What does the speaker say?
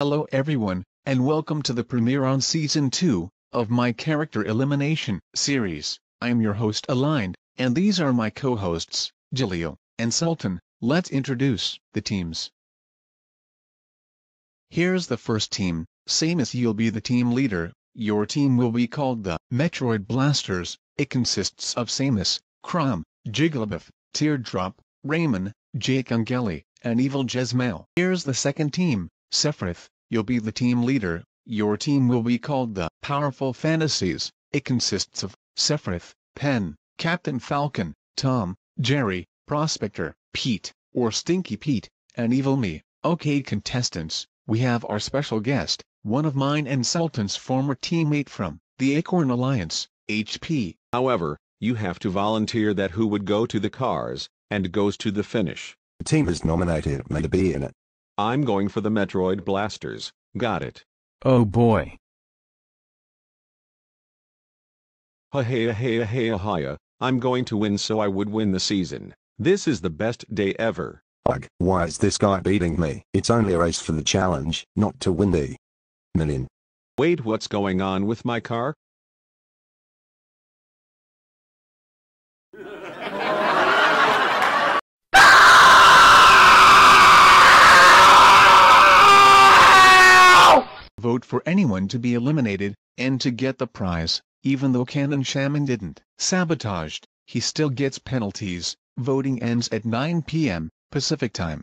Hello everyone, and welcome to the premiere on Season 2 of my Character Elimination series. I am your host Aligned, and these are my co-hosts, Jaleel and Sultan. Let's introduce the teams. Here's the first team, same as you'll be the team leader. Your team will be called the Metroid Blasters. It consists of Samus, Crom, Jigglypuff, Teardrop, Rayman, Jake Ungeli, and Evil Jezmail. Here's the second team, Sephiroth, you'll be the team leader, your team will be called the Powerful Fantasies. It consists of Sephiroth, Pen, Captain Falcon, Tom, Jerry, Prospector, Pete, or Stinky Pete, and Evil Me. Okay contestants, we have our special guest, one of mine and Sultan's former teammate from the Acorn Alliance, HP. However, you have to volunteer that who would go to the cars, and goes to the finish. The team has nominated me to be in it. I'm going for the Metroid Blasters, got it. Oh boy. Ha ha ha ha ha I'm going to win so I would win the season. This is the best day ever. Ugh, why is this guy beating me? It's only a race for the challenge, not to win the million. Wait, what's going on with my car? vote for anyone to be eliminated, and to get the prize, even though Canon Shaman didn't. Sabotaged, he still gets penalties. Voting ends at 9 p.m. Pacific Time.